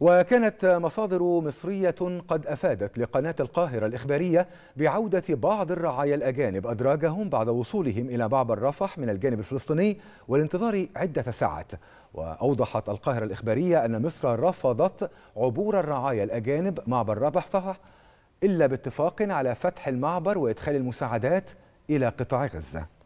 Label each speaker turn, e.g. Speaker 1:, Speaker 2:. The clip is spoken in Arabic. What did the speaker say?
Speaker 1: وكانت مصادر مصرية قد أفادت لقناة القاهرة الإخبارية بعودة بعض الرعايا الأجانب أدراجهم بعد وصولهم إلى معبر رفح من الجانب الفلسطيني والانتظار عدة ساعات وأوضحت القاهرة الإخبارية أن مصر رفضت عبور الرعايا الأجانب معبر رفح إلا باتفاق على فتح المعبر وإدخال المساعدات إلى قطاع غزة